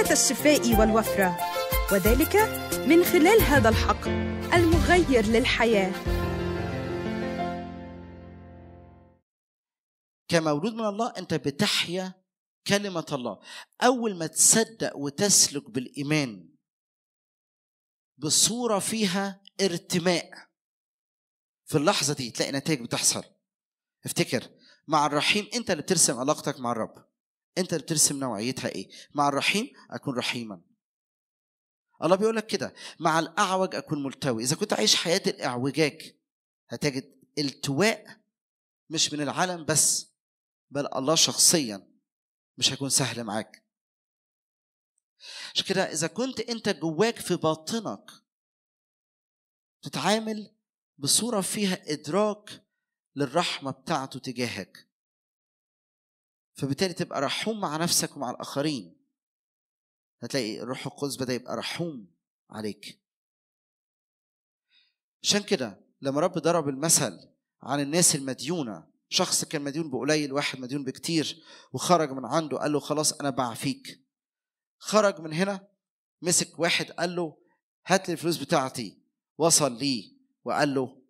الشفاء والوفرة وذلك من خلال هذا الحقل المغير للحياة كمولود من الله أنت بتحيا كلمة الله أول ما تصدق وتسلك بالإيمان بصورة فيها ارتماء في اللحظة دي تلاقي نتائج بتحصل افتكر مع الرحيم انت اللي بترسم علاقتك مع الرب انت اللي بترسم نوعيتها ايه مع الرحيم اكون رحيما الله بيقول لك كده مع الاعوج اكون ملتوي اذا كنت عايش حياه الاعوجاج هتجد التواء مش من العالم بس بل الله شخصيا مش هيكون سهل معاك عشان كده اذا كنت انت جواك في باطنك تتعامل بصوره فيها ادراك للرحمه بتاعته تجاهك فبالتالي تبقى رحوم مع نفسك ومع الآخرين هتلاقي الروح القدس بدأ يبقى رحوم عليك عشان كده لما رب ضرب المثل عن الناس المديونة شخص كان مديون بقليل واحد مديون بكتير وخرج من عنده قال له خلاص أنا بعفيك خرج من هنا مسك واحد قال له هات لي الفلوس بتاعتي وصل ليه وقال له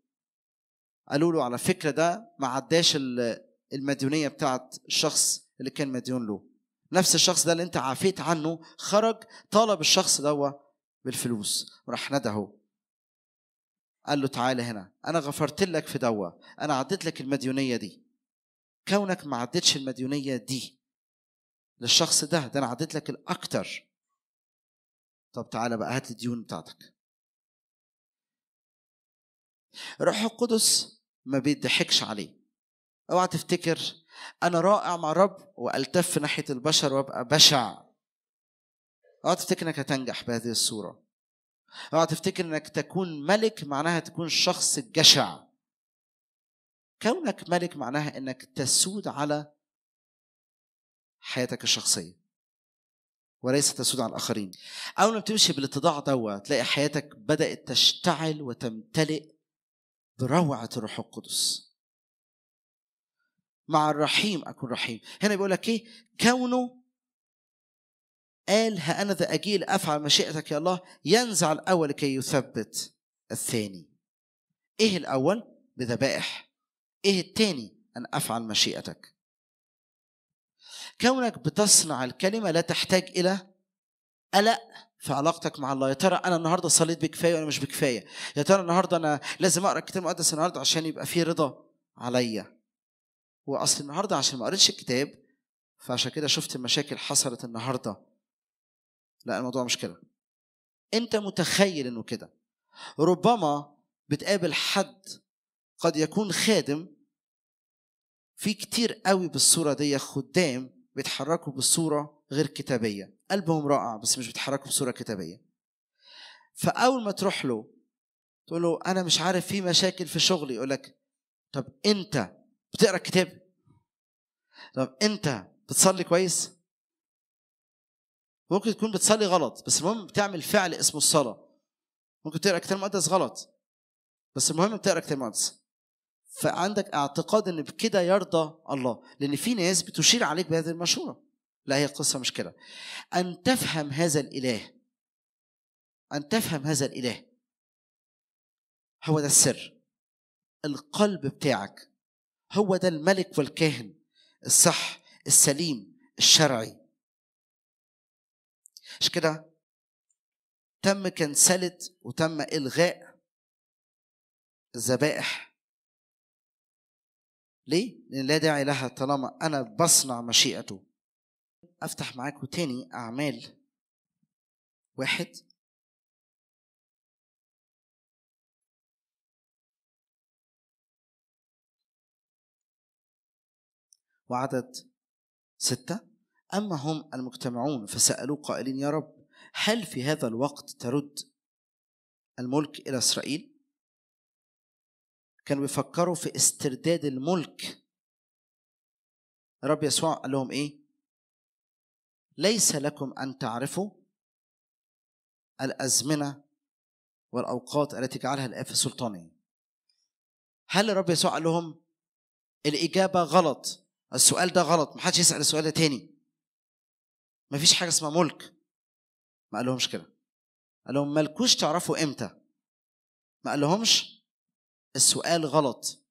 قالوا له على فكرة ده ما عداش ال المديونيه بتاعت الشخص اللي كان مديون له نفس الشخص ده اللي انت عافيت عنه خرج طلب الشخص ده بالفلوس وراح اهو. قال له تعالى هنا انا غفرت لك في دوا انا عديت لك المديونيه دي كونك ما عدتش المديونيه دي للشخص ده ده انا عديت لك الاكتر طب تعالى بقى هات الديون بتاعتك روح القدس ما بيضحكش عليه اوعى تفتكر انا رائع مع الرب والتف ناحيه البشر وابقى بشع اوعى تفتكر انك هتنجح بهذه الصوره اوعى تفتكر انك تكون ملك معناها تكون شخص جشع كونك ملك معناها انك تسود على حياتك الشخصيه وليس تسود على الاخرين اول ما بتمشي بالاتضاع دوا تلاقي حياتك بدات تشتعل وتمتلئ بروعه الروح القدس مع الرحيم أكون رحيم هنا بيقول لك إيه كونه قال ها أنا ذا أجيل أفعل مشيئتك يا الله ينزع الأول كي يثبت الثاني إيه الأول بذبائح إيه الثاني أن أفعل مشيئتك كونك بتصنع الكلمة لا تحتاج إلى قلق في علاقتك مع الله يا ترى انا النهارده صليت بكفايه ولا مش بكفايه يا ترى النهارده انا لازم اقرا الكتاب المقدس النهارده عشان يبقى فيه رضا عليا واصل النهارده عشان ما قريتش الكتاب فعشان كده شفت المشاكل حصلت النهارده لا الموضوع مش كده انت متخيل انه كده ربما بتقابل حد قد يكون خادم في كتير قوي بالصورة دي خدام بيتحركوا بصورة غير كتابية قلبهم رائع بس مش بيتحركوا بصورة كتابية فأول ما تروح له تقول له أنا مش عارف في مشاكل في شغلي يقول لك طب أنت بتقرا الكتاب طب انت بتصلي كويس ممكن تكون بتصلي غلط بس المهم بتعمل فعل اسمه الصلاه ممكن تقرا كتاب مقدس غلط بس المهم بتقرا كتاب مقدس فعندك اعتقاد ان بكده يرضى الله لان في ناس بتشير عليك بهذه المشوره لا هي القصة مش كده ان تفهم هذا الاله ان تفهم هذا الاله هو ده السر القلب بتاعك هو ده الملك والكاهن الصح السليم الشرعي مش كده تم كنسلة وتم إلغاء الذبائح ليه؟ لأن لا داعي لها طالما أنا بصنع مشيئته أفتح معاكم تاني أعمال واحد وعدد ستة أما هم المجتمعون فسألوه قائلين يا رب هل في هذا الوقت ترد الملك إلى إسرائيل؟ كانوا بيفكروا في استرداد الملك رب يسوع قال لهم إيه؟ ليس لكم أن تعرفوا الأزمنة والأوقات التي جعلها الآب في سلطانه هل الرب يسوع قال لهم الإجابة غلط السؤال ده غلط محدش يسال السؤال ده تاني مفيش حاجه اسمها ملك ما قالهمش كده قال لهم مالكوش تعرفوا امتى ما قالهمش السؤال غلط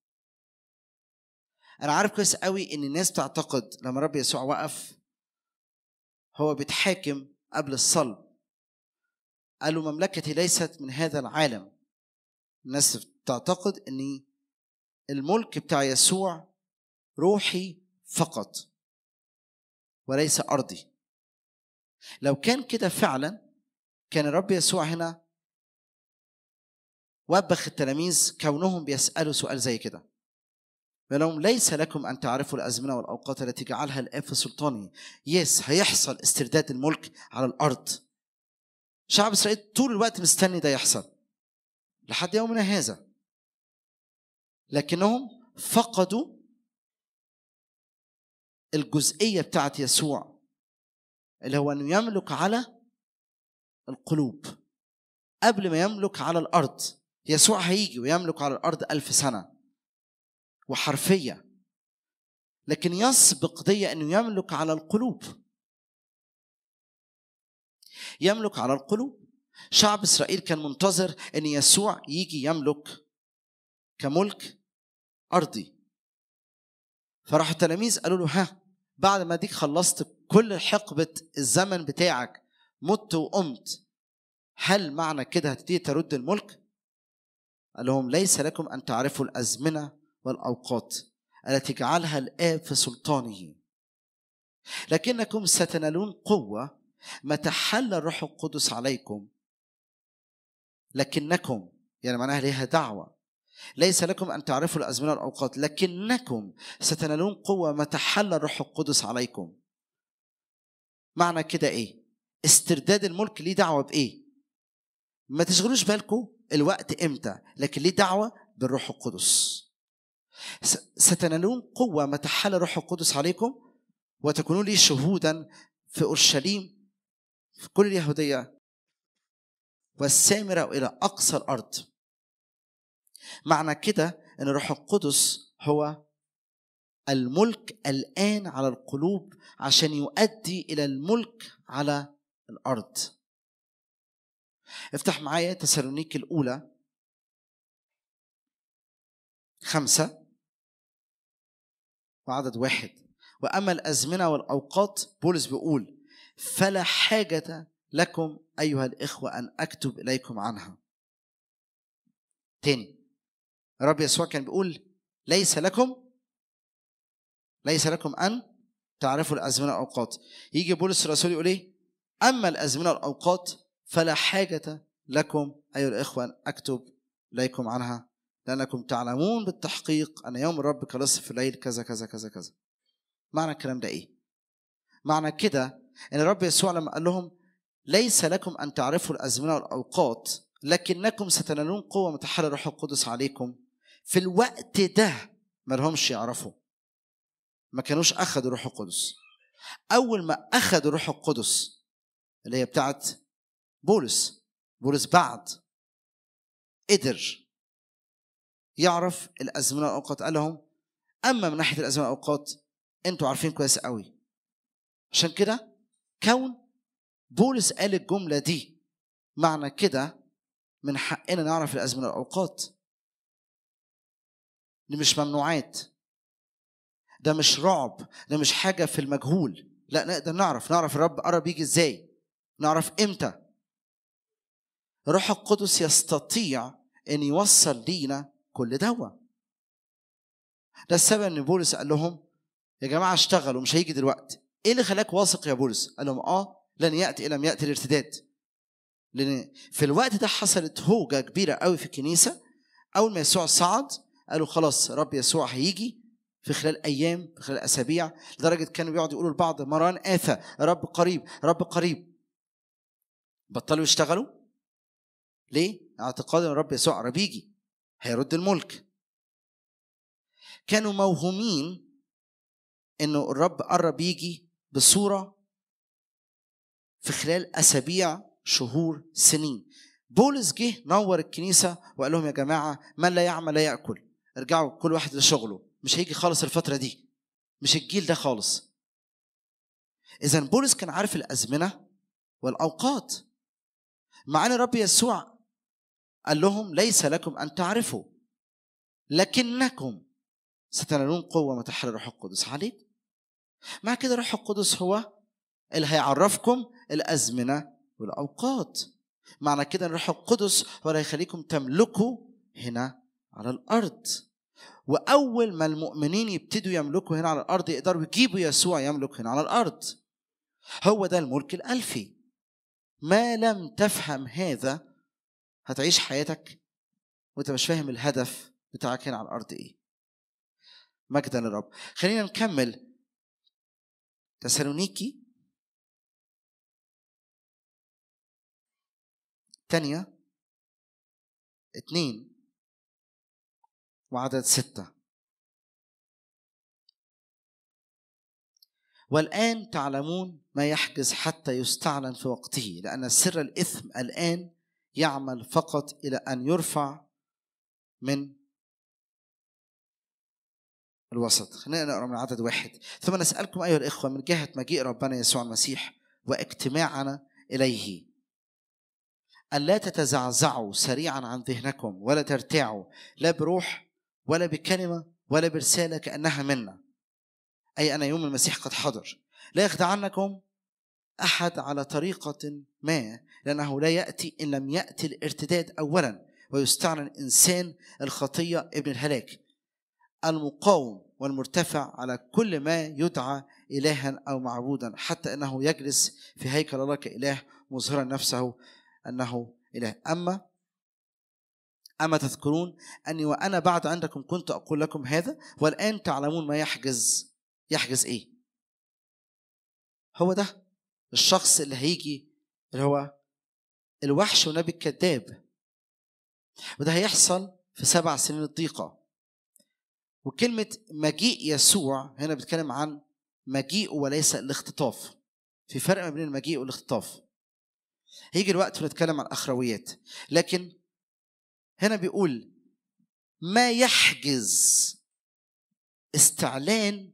انا عارف كويس قوي ان الناس تعتقد لما رب يسوع وقف هو بيتحاكم قبل الصلب قالوا مملكتي ليست من هذا العالم الناس تعتقد ان الملك بتاع يسوع روحي فقط وليس أرضي لو كان كده فعلا كان الرب يسوع هنا وبخ التلاميذ كونهم بيسألوا سؤال زي كده لهم ليس لكم أن تعرفوا الأزمنة والأوقات التي جعلها الآب في سلطانه يس هيحصل استرداد الملك على الأرض شعب إسرائيل طول الوقت مستني ده يحصل لحد يومنا هذا لكنهم فقدوا الجزئية بتاعت يسوع اللي هو أنه يملك على القلوب قبل ما يملك على الأرض يسوع هيجي ويملك على الأرض ألف سنة وحرفية لكن يسبق دي أنه يملك على القلوب يملك على القلوب شعب إسرائيل كان منتظر أن يسوع يجي يملك كملك أرضي فراحوا التلاميذ قالوا له ها بعد ما ديك خلصت كل حقبة الزمن بتاعك مت وقمت هل معنى كده هتبتدي ترد الملك؟ قال لهم ليس لكم أن تعرفوا الأزمنة والأوقات التي جعلها الآب في سلطانه لكنكم ستنالون قوة ما تحل الروح القدس عليكم لكنكم يعني معناها ليها دعوة ليس لكم أن تعرفوا الأزمنة والأوقات لكنكم ستنالون قوة ما تحل الروح القدس عليكم معنى كده إيه استرداد الملك ليه دعوة بإيه ما تشغلوش بالكم الوقت إمتى لكن ليه دعوة بالروح القدس ستنالون قوة ما تحل الروح القدس عليكم وتكونون لي شهودا في أورشليم في كل اليهودية والسامرة إلى أقصى الأرض معنى كده ان الروح القدس هو الملك الان على القلوب عشان يؤدي الى الملك على الارض افتح معايا تسالونيك الاولى خمسة وعدد واحد وأما الأزمنة والأوقات بولس بيقول فلا حاجة لكم أيها الإخوة أن أكتب إليكم عنها تاني الرب يسوع كان بيقول ليس لكم ليس لكم ان تعرفوا الازمنه والاوقات يجي بولس الرسول يقول ايه اما الازمنه والاوقات فلا حاجه لكم ايها الاخوه ان اكتب اليكم عنها لانكم تعلمون بالتحقيق ان يوم الرب كلص في الليل كذا كذا كذا كذا معنى الكلام ده ايه معنى كده ان الرب يسوع لما قال لهم ليس لكم ان تعرفوا الازمنه والاوقات لكنكم ستنالون قوه متحرره تحرر الروح القدس عليكم في الوقت ده ما لهمش يعرفوا ما كانوش أخدوا روح القدس أول ما أخدوا روح القدس اللي هي بتاعت بولس بولس بعد قدر يعرف الأزمنة والأوقات قال لهم أما من ناحية الأزمنة والأوقات أنتوا عارفين كويس قوي عشان كده كون بولس قال الجملة دي معنى كده من حقنا نعرف الأزمنة والأوقات دي مش ممنوعات ده مش رعب ده مش حاجة في المجهول لا نقدر نعرف نعرف الرب قرب يجي ازاي نعرف امتى الروح القدس يستطيع ان يوصل لينا كل دواء ده السبب ان بولس قال لهم يا جماعه اشتغلوا مش هيجي دلوقتي ايه اللي خلاك واثق يا بولس قال لهم اه لن ياتي لم ياتي الارتداد لان في الوقت ده حصلت هوجه كبيره قوي في الكنيسه اول ما يسوع صعد قالوا خلاص رب يسوع هيجي في خلال ايام في خلال اسابيع لدرجه كانوا بيقعدوا يقولوا لبعض مران اثى رب قريب رب قريب بطلوا يشتغلوا ليه اعتقاد ان رب يسوع رب يجي هيرد الملك كانوا موهومين انه الرب قرب يجي بصوره في خلال اسابيع شهور سنين بولس جه نور الكنيسه وقال لهم يا جماعه من لا يعمل لا ياكل ارجعوا كل واحد لشغله مش هيجي خالص الفتره دي مش الجيل ده خالص اذا بولس كان عارف الازمنه والاوقات ان رب يسوع قال لهم ليس لكم ان تعرفوا لكنكم ستنالون قوه ما تحل الروح القدس عليك مع كده الروح القدس هو اللي هيعرفكم الازمنه والاوقات معنى كده الروح القدس هو اللي هيخليكم تملكوا هنا على الارض واول ما المؤمنين يبتدوا يملكوا هنا على الارض يقدروا يجيبوا يسوع يملك هنا على الارض هو ده الملك الالفي ما لم تفهم هذا هتعيش حياتك وانت مش فاهم الهدف بتاعك هنا على الارض ايه مجدا للرب خلينا نكمل تسالونيكي تانية اتنين وعدد ستة والآن تعلمون ما يحجز حتى يستعلن في وقته لأن سر الإثم الآن يعمل فقط إلى أن يرفع من الوسط خلينا نقرا من عدد واحد ثم نسألكم أيها الإخوة من جهة مجيء ربنا يسوع المسيح واجتماعنا إليه ألا تتزعزعوا سريعا عن ذهنكم ولا ترتاعوا لا بروح ولا بكلمة ولا برسالة كأنها منا أي أن يوم المسيح قد حضر لا يخدعنكم أحد على طريقة ما لأنه لا يأتي إن لم يأتي الارتداد أولا ويستعلن إنسان الخطية ابن الهلاك المقاوم والمرتفع على كل ما يدعى إلها أو معبودا حتى أنه يجلس في هيكل الله كإله مظهرا نفسه أنه إله أما أما تذكرون أني وأنا بعد عندكم كنت أقول لكم هذا والآن تعلمون ما يحجز يحجز إيه هو ده الشخص اللي هيجي اللي هو الوحش ونبي الكذاب وده هيحصل في سبع سنين الضيقة وكلمة مجيء يسوع هنا بتكلم عن مجيء وليس الاختطاف في فرق ما بين المجيء والاختطاف هيجي الوقت ونتكلم عن الأخرويات لكن هنا بيقول ما يحجز استعلان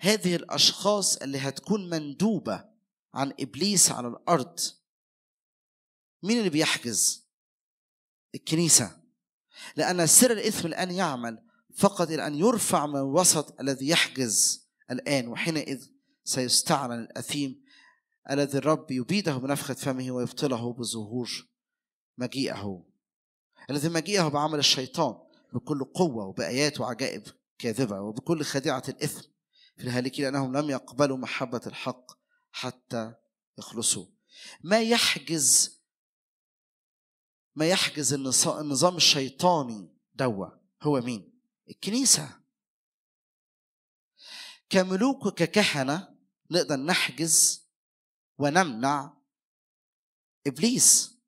هذه الاشخاص اللي هتكون مندوبه عن ابليس على الارض مين اللي بيحجز الكنيسه لان سر الاثم الان يعمل فقط الى ان يرفع من وسط الذي يحجز الان وحينئذ سيستعلن الاثيم الذي الرب يبيده بنفخه فمه ويبطله بظهور مجيئه الذي مجيئه بعمل الشيطان بكل قوة وبآيات وعجائب كاذبة وبكل خديعة الإثم في الهالكين لأنهم لم يقبلوا محبة الحق حتى يخلصوا ما يحجز ما يحجز النظام الشيطاني دوا هو مين الكنيسة كملوك وككهنة نقدر نحجز ونمنع إبليس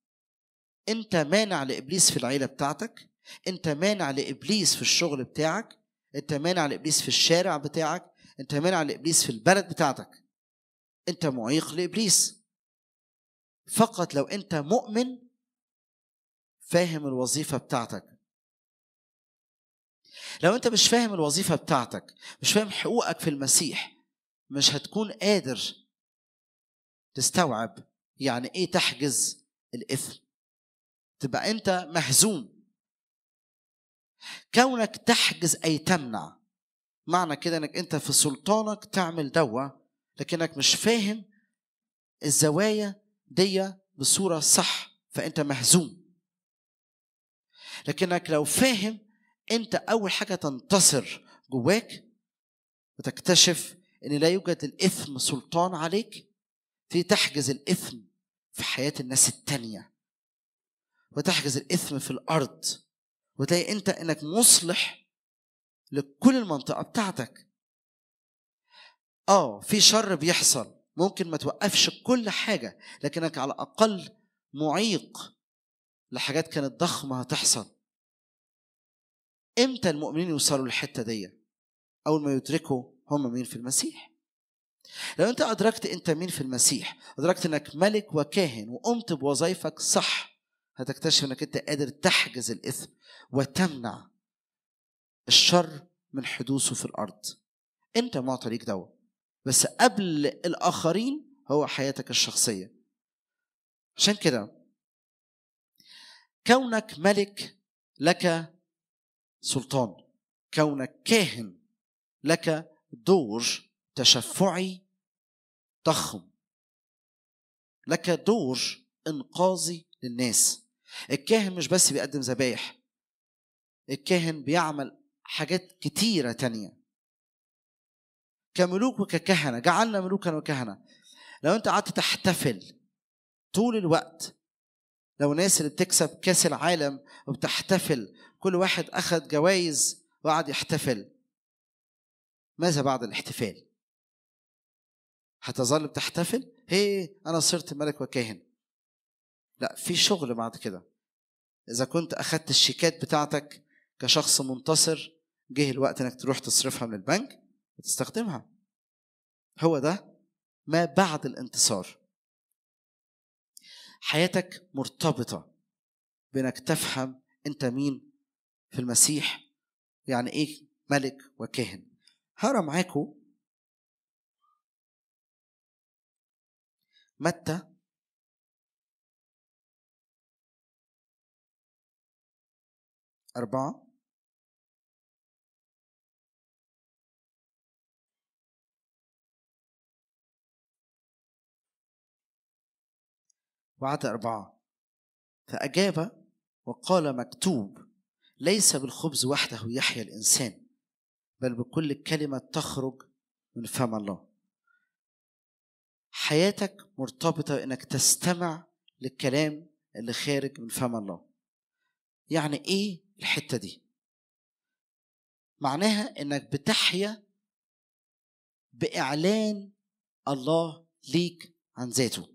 انت مانع لابليس في العيله بتاعتك انت مانع لابليس في الشغل بتاعك انت مانع لابليس في الشارع بتاعك انت مانع لابليس في البلد بتاعتك انت معيق لابليس فقط لو انت مؤمن فاهم الوظيفه بتاعتك لو انت مش فاهم الوظيفه بتاعتك مش فاهم حقوقك في المسيح مش هتكون قادر تستوعب يعني ايه تحجز الاثم تبقى انت مهزوم كونك تحجز اي تمنع معنى كده انك انت في سلطانك تعمل دوا لكنك مش فاهم الزوايا دي بصوره صح فانت مهزوم لكنك لو فاهم انت اول حاجه تنتصر جواك وتكتشف ان لا يوجد الاثم سلطان عليك في تحجز الاثم في حياه الناس التانيه وتحجز الإثم في الأرض وتلاقي أنت أنك مصلح لكل المنطقة بتاعتك آه في شر بيحصل ممكن ما توقفش كل حاجة لكنك على الأقل معيق لحاجات كانت ضخمة هتحصل امتى المؤمنين يوصلوا للحتة دي أول ما يدركوا هم مين في المسيح لو انت أدركت انت مين في المسيح أدركت انك ملك وكاهن وقمت بوظائفك صح هتكتشف انك انت قادر تحجز الاثم وتمنع الشر من حدوثه في الارض انت معطى ليك دواء بس قبل الاخرين هو حياتك الشخصيه عشان كده كونك ملك لك سلطان كونك كاهن لك دور تشفعي ضخم لك دور انقاذي للناس الكاهن مش بس بيقدم ذبايح الكاهن بيعمل حاجات كتيرة تانية كملوك وككهنة جعلنا ملوكا وكهنة لو انت قعدت تحتفل طول الوقت لو ناس اللي بتكسب كاس العالم وبتحتفل كل واحد اخذ جوائز وقعد يحتفل ماذا بعد الاحتفال هتظل بتحتفل هي انا صرت ملك وكاهن لا في شغل بعد كده اذا كنت اخدت الشيكات بتاعتك كشخص منتصر جه الوقت انك تروح تصرفها من البنك وتستخدمها هو ده ما بعد الانتصار حياتك مرتبطه بانك تفهم انت مين في المسيح يعني ايه ملك وكاهن هقرا معاكم متى أربعة وعد أربعة فأجاب وقال مكتوب ليس بالخبز وحده يحيا الإنسان بل بكل كلمة تخرج من فم الله حياتك مرتبطة إنك تستمع للكلام اللي خارج من فم الله يعني إيه الحته دي معناها انك بتحيا باعلان الله ليك عن ذاته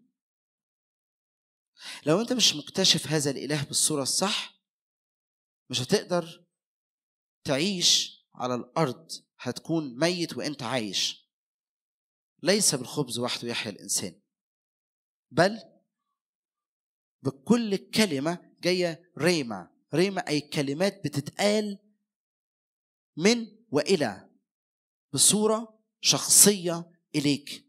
لو انت مش مكتشف هذا الاله بالصوره الصح مش هتقدر تعيش على الارض هتكون ميت وانت عايش ليس بالخبز وحده يحيا الانسان بل بكل كلمه جايه ريما ريما أي كلمات بتتقال من وإلى بصورة شخصية إليك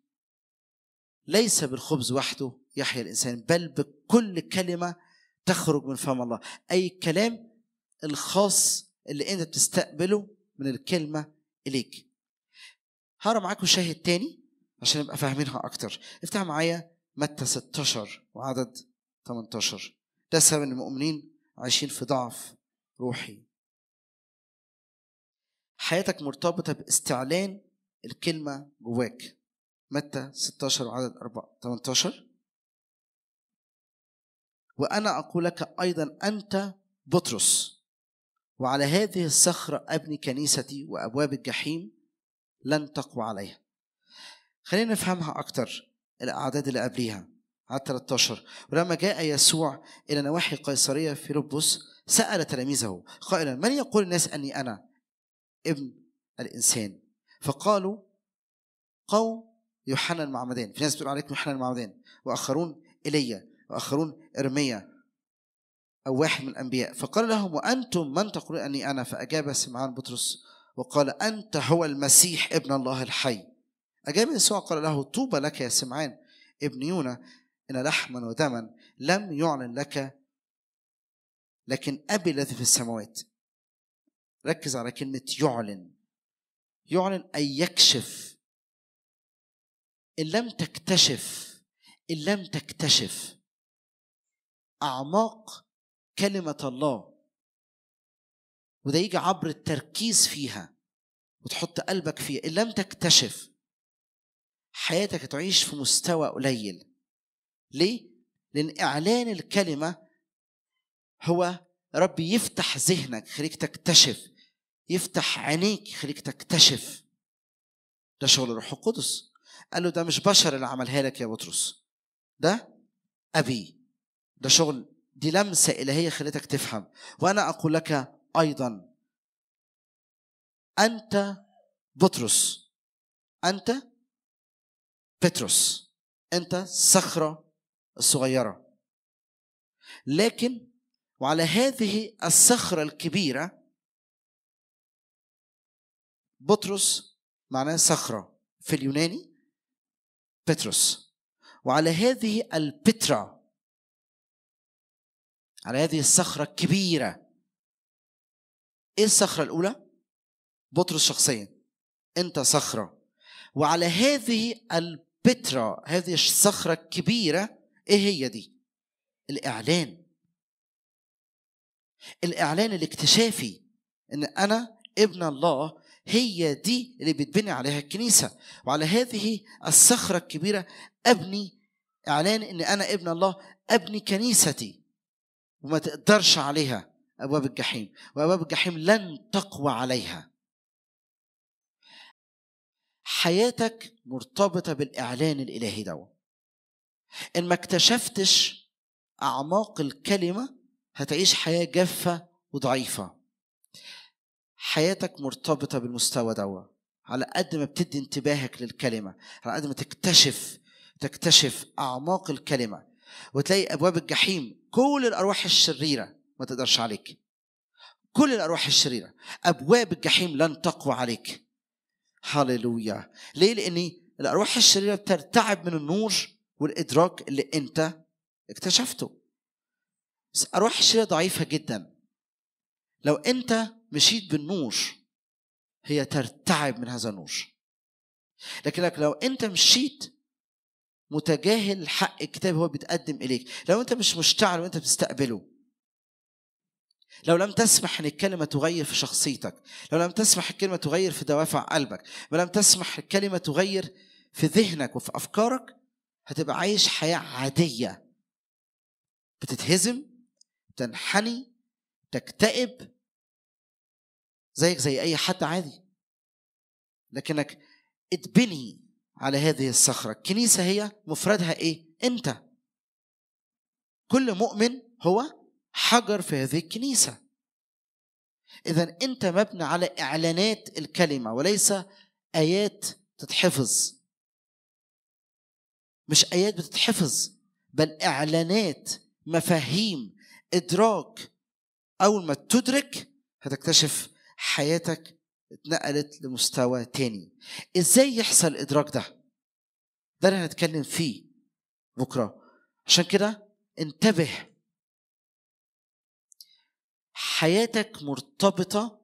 ليس بالخبز وحده يحيا الإنسان بل بكل كلمة تخرج من فم الله أي كلام الخاص اللي أنت بتستقبله من الكلمة إليك هقرا معاكم شاهد تاني عشان نبقى فاهمينها أكتر افتح معايا متى 16 وعدد 18 ده سبب المؤمنين عايشين في ضعف روحي حياتك مرتبطة باستعلان الكلمة جواك متى 16 عدد 4 18 وأنا أقول لك أيضا أنت بطرس وعلى هذه الصخرة أبني كنيستي وأبواب الجحيم لن تقوى عليها خلينا نفهمها أكتر الأعداد اللي قبليها على 13 ولما جاء يسوع إلى نواحي قيصرية فيلبس سأل تلاميذه قائلا من يقول الناس أني أنا ابن الإنسان فقالوا قوم يوحنا المعمدان في ناس بتقول عليك يوحنا المعمدان وآخرون إيليا وآخرون إرميا أو واحد من الأنبياء فقال لهم وأنتم من تقولون أني أنا فأجاب سمعان بطرس وقال أنت هو المسيح ابن الله الحي أجاب يسوع قال له طوبى لك يا سمعان ابن يونا إلى لحما ودما لم يعلن لك لكن أبي الذي في السماوات ركز على كلمة يعلن يعلن أي يكشف إن لم تكتشف إن لم تكتشف أعماق كلمة الله وده يجي عبر التركيز فيها وتحط قلبك فيها إن لم تكتشف حياتك هتعيش في مستوى قليل ليه؟ لأن إعلان الكلمة هو ربي يفتح ذهنك يخليك تكتشف يفتح عينيك يخليك تكتشف ده شغل الروح القدس قال له ده مش بشر اللي عملها لك يا بطرس ده أبي ده شغل دي لمسة إلهية خلتك تفهم وأنا أقول لك أيضا أنت بطرس أنت بطرس أنت صخرة الصغيرة لكن وعلى هذه الصخرة الكبيرة بطرس معناه صخرة في اليوناني بطرس وعلى هذه البترا على هذه الصخرة الكبيرة ايه الصخرة الأولى؟ بطرس شخصيا أنت صخرة وعلى هذه البترا هذه الصخرة الكبيرة ايه هي دي الاعلان الاعلان الاكتشافي ان انا ابن الله هي دي اللي بتبني عليها الكنيسه وعلى هذه الصخره الكبيره ابني اعلان ان انا ابن الله ابني كنيستي وما تقدرش عليها ابواب الجحيم وابواب الجحيم لن تقوى عليها حياتك مرتبطه بالاعلان الالهي دوت ان ما اكتشفتش اعماق الكلمه هتعيش حياه جافه وضعيفه حياتك مرتبطه بالمستوى دوا على قد ما بتدي انتباهك للكلمه على قد ما تكتشف تكتشف اعماق الكلمه وتلاقي ابواب الجحيم كل الارواح الشريره ما تقدرش عليك كل الارواح الشريره ابواب الجحيم لن تقوى عليك هللويا ليه لان الارواح الشريره بترتعب من النور والادراك اللي انت اكتشفته بس اروح شيء ضعيفه جدا لو انت مشيت بالنور هي ترتعب من هذا النور لكن لك لو انت مشيت متجاهل حق الكتاب هو بيتقدم اليك لو انت مش مشتعل وانت بتستقبله لو لم تسمح ان الكلمه تغير في شخصيتك لو لم تسمح الكلمه تغير في دوافع قلبك لو لم تسمح الكلمه تغير في ذهنك وفي افكارك هتبقى عايش حياة عادية بتتهزم تنحني تكتئب زيك زي أي حد عادي لكنك اتبني على هذه الصخرة الكنيسة هي مفردها إيه؟ أنت كل مؤمن هو حجر في هذه الكنيسة إذا أنت مبني على إعلانات الكلمة وليس آيات تتحفظ مش ايات بتتحفظ بل اعلانات مفاهيم ادراك اول ما تدرك هتكتشف حياتك اتنقلت لمستوى تاني ازاي يحصل الادراك ده ده اللي هنتكلم فيه بكره عشان كده انتبه حياتك مرتبطه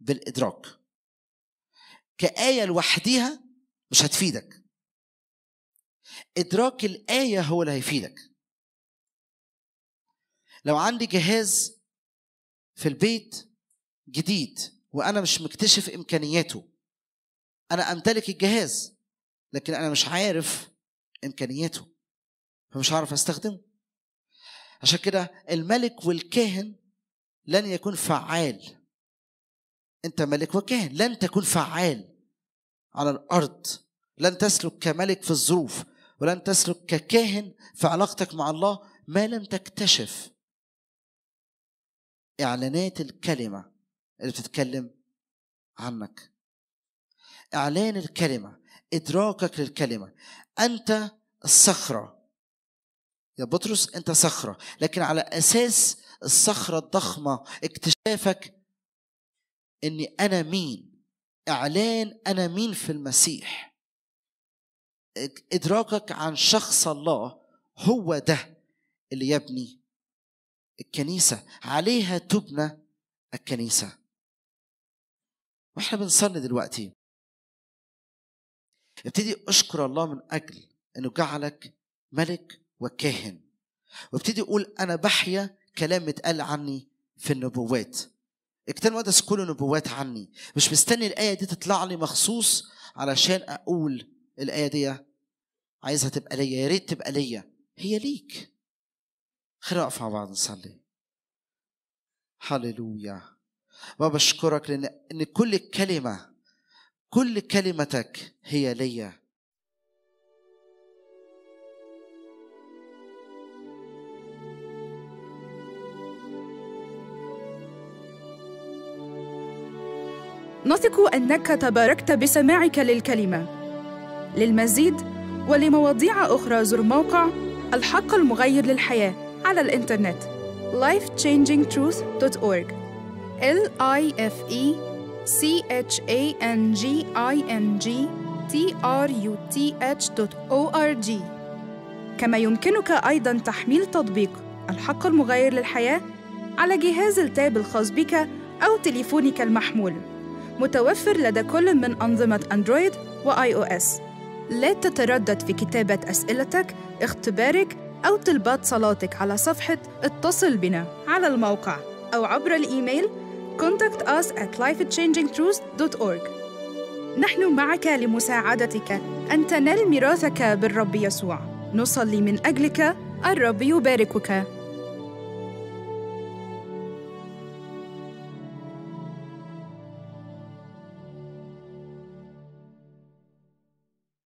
بالادراك كايه لوحديها مش هتفيدك إدراك الآية هو اللي هيفيدك لو عندي جهاز في البيت جديد وأنا مش مكتشف إمكانياته أنا أمتلك الجهاز لكن أنا مش عارف إمكانياته فمش هعرف أستخدمه عشان كده الملك والكاهن لن يكون فعال انت ملك وكاهن لن تكون فعال على الارض لن تسلك كملك في الظروف ولن تسلك ككاهن في علاقتك مع الله ما لم تكتشف إعلانات الكلمة اللي بتتكلم عنك إعلان الكلمة إدراكك للكلمة أنت الصخرة يا بطرس أنت صخرة لكن على أساس الصخرة الضخمة اكتشافك أني أنا مين إعلان أنا مين في المسيح إدراكك عن شخص الله هو ده اللي يبني الكنيسة عليها تبنى الكنيسة واحنا بنصلي دلوقتي ابتدي اشكر الله من اجل انه جعلك ملك وكاهن وابتدي اقول انا بحيا كلام اتقال عني في النبوات الكتاب المقدس كله نبوات عني مش مستني الايه دي تطلع لي مخصوص علشان اقول الايه دي عايزها تبقى ليا يا ريت تبقى ليا هي ليك خلينا نقف مع بعض نصلي هللويا بابا بشكرك لان ان كل كلمه كل كلمتك هي ليا نثق انك تباركت بسماعك للكلمه للمزيد ولمواضيع أخرى زر موقع الحق المغير للحياة على الإنترنت lifechangingtruth.org l i f e c h a n g i n g t r u t h o r g كما يمكنك أيضا تحميل تطبيق الحق المغير للحياة على جهاز التاب الخاص بك أو تليفونك المحمول متوفر لدى كل من أنظمة أندرويد وآي أو إس لا تتردد في كتابة أسئلتك، اختبارك، أو طلبات صلاتك على صفحة اتصل بنا على الموقع أو عبر الإيميل contact us at lifechangingtruth.org نحن معك لمساعدتك أن تنال ميراثك بالرب يسوع نصلي من أجلك الرب يباركك